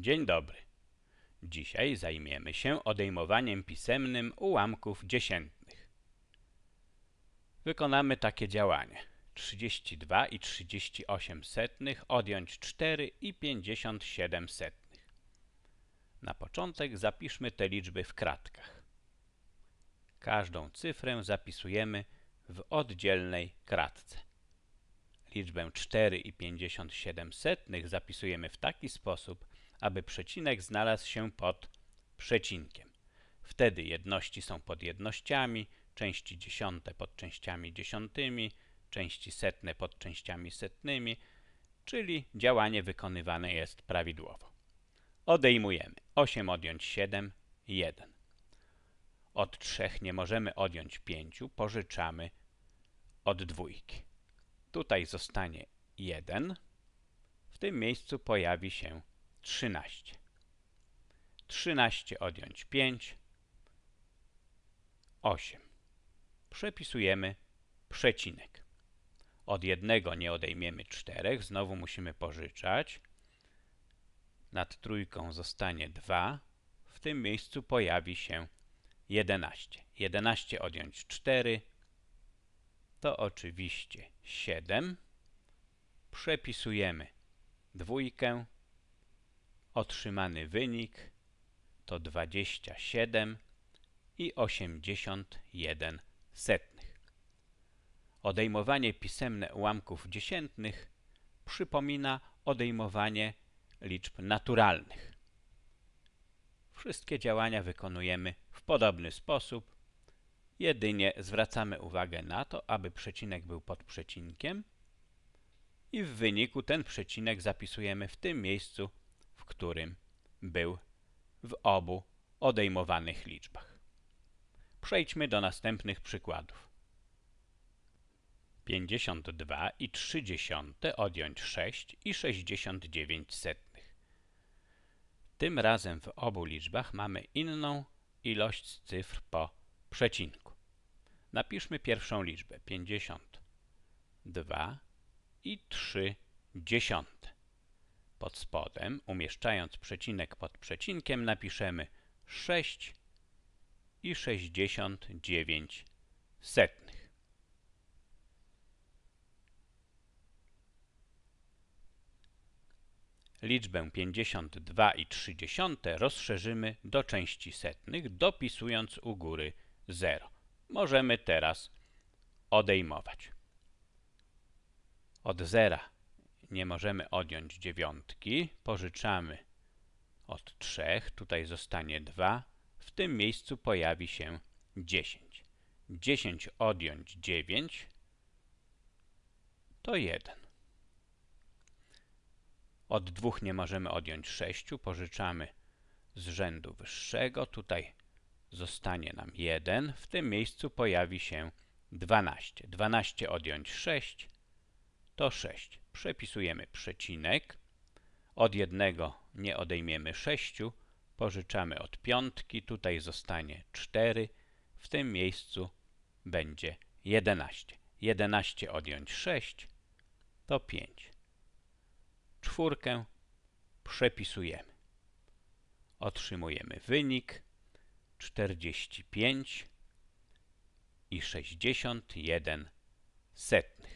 Dzień dobry. Dzisiaj zajmiemy się odejmowaniem pisemnym ułamków dziesiętnych. Wykonamy takie działanie. 32 i 38 setnych odjąć 4 i 57 setnych. Na początek zapiszmy te liczby w kratkach. Każdą cyfrę zapisujemy w oddzielnej kratce. Liczbę 4,57 i setnych zapisujemy w taki sposób, aby przecinek znalazł się pod przecinkiem. Wtedy jedności są pod jednościami, części dziesiąte pod częściami dziesiątymi, części setne pod częściami setnymi, czyli działanie wykonywane jest prawidłowo. Odejmujemy 8 odjąć 7, 1. Od 3 nie możemy odjąć 5, pożyczamy od dwójki. Tutaj zostanie 1, w tym miejscu pojawi się 13. 13 odjąć 5, 8. Przepisujemy przecinek. Od jednego nie odejmiemy 4, znowu musimy pożyczać. Nad trójką zostanie 2. W tym miejscu pojawi się 11. 11 odjąć 4 to oczywiście 7. Przepisujemy dwójkę Otrzymany wynik to 27 i 81 setnych. Odejmowanie pisemne ułamków dziesiętnych przypomina odejmowanie liczb naturalnych. Wszystkie działania wykonujemy w podobny sposób, jedynie zwracamy uwagę na to, aby przecinek był pod przecinkiem i w wyniku ten przecinek zapisujemy w tym miejscu, którym był w obu odejmowanych liczbach. Przejdźmy do następnych przykładów. 52 i 30 odjąć 6 i 69 setnych. Tym razem w obu liczbach mamy inną ilość cyfr po przecinku. Napiszmy pierwszą liczbę 52 i 3 dziesiąte. Pod spodem, umieszczając przecinek pod przecinkiem, napiszemy 6 i 69 setnych. Liczbę 52 i 30 rozszerzymy do części setnych, dopisując u góry 0. Możemy teraz odejmować. Od 0 nie możemy odjąć dziewiątki, pożyczamy od 3, tutaj zostanie 2, w tym miejscu pojawi się 10. 10 odjąć 9 to 1. Od 2 nie możemy odjąć 6, pożyczamy z rzędu wyższego, tutaj zostanie nam 1, w tym miejscu pojawi się 12. 12 odjąć 6 to 6 przepisujemy przecinek, od jednego nie odejmiemy 6, pożyczamy od piątki, tutaj zostanie 4, w tym miejscu będzie 11. 11 odjąć 6 to 5. Czwórkę przepisujemy. Otrzymujemy wynik 45 i 61 setnych.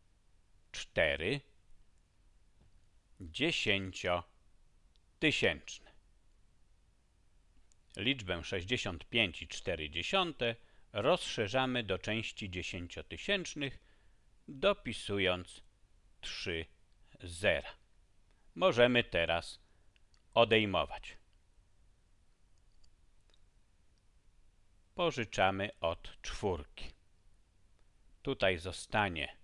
4 dziesięciotysięczne. Liczbę 65,4 rozszerzamy do części dziesięciotysięcznych, dopisując 3 zera. Możemy teraz odejmować. Pożyczamy od czwórki. Tutaj zostanie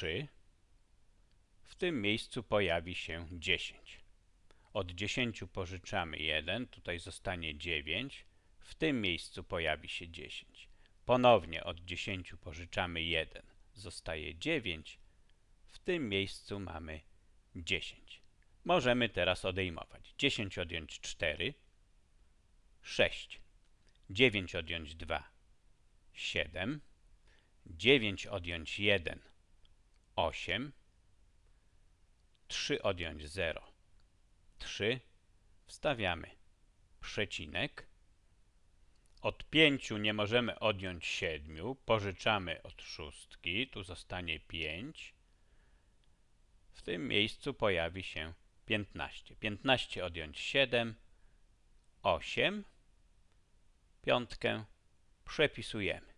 3, w tym miejscu pojawi się 10. Od 10 pożyczamy 1, tutaj zostanie 9, w tym miejscu pojawi się 10. Ponownie od 10 pożyczamy 1, zostaje 9, w tym miejscu mamy 10. Możemy teraz odejmować. 10 odjąć 4, 6. 9 odjąć 2, 7. 9 odjąć 1, 8, 3 odjąć 0, 3, wstawiamy przecinek, od 5 nie możemy odjąć 7, pożyczamy od 6, tu zostanie 5, w tym miejscu pojawi się 15. 15 odjąć 7, 8, piątkę przepisujemy.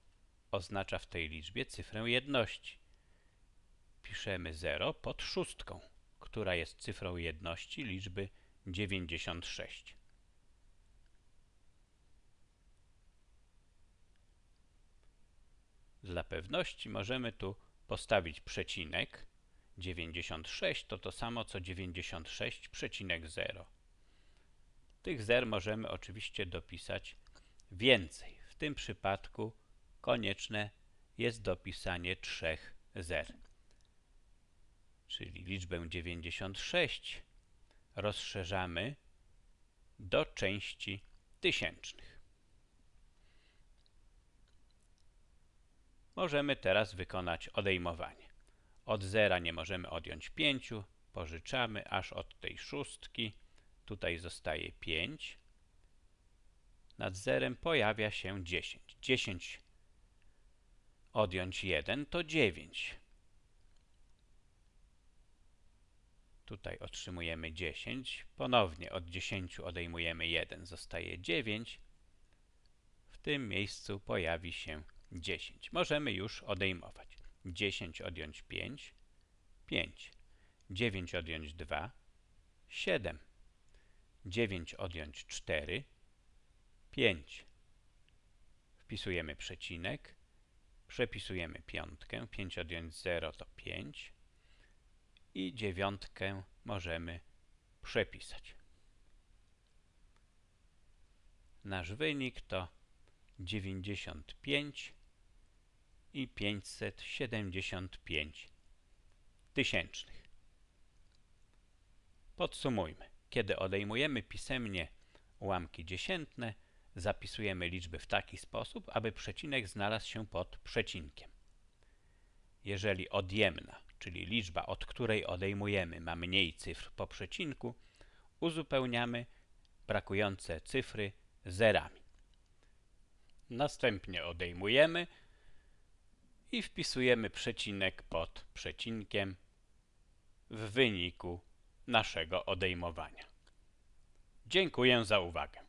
oznacza w tej liczbie cyfrę jedności. Piszemy 0 pod szóstką, która jest cyfrą jedności liczby 96. Dla pewności możemy tu postawić przecinek. 96 to to samo co 96,0. Tych zer możemy oczywiście dopisać więcej. W tym przypadku konieczne jest dopisanie trzech zer. Czyli liczbę 96 rozszerzamy do części tysięcznych. Możemy teraz wykonać odejmowanie. Od zera nie możemy odjąć 5, pożyczamy aż od tej szóstki. Tutaj zostaje 5. Nad zerem pojawia się 10. 10 odjąć 1 to 9. Tutaj otrzymujemy 10. Ponownie od 10 odejmujemy 1, zostaje 9. W tym miejscu pojawi się 10. Możemy już odejmować. 10 odjąć 5, 5. 9 odjąć 2, 7. 9 odjąć 4, 5. Wpisujemy przecinek Przepisujemy piątkę. 5 odjąć 0 to 5. I dziewiątkę możemy przepisać. Nasz wynik to 95 i 575 tysięcznych. Podsumujmy. Kiedy odejmujemy pisemnie ułamki dziesiętne, Zapisujemy liczby w taki sposób, aby przecinek znalazł się pod przecinkiem. Jeżeli odjemna, czyli liczba, od której odejmujemy, ma mniej cyfr po przecinku, uzupełniamy brakujące cyfry zerami. Następnie odejmujemy i wpisujemy przecinek pod przecinkiem w wyniku naszego odejmowania. Dziękuję za uwagę.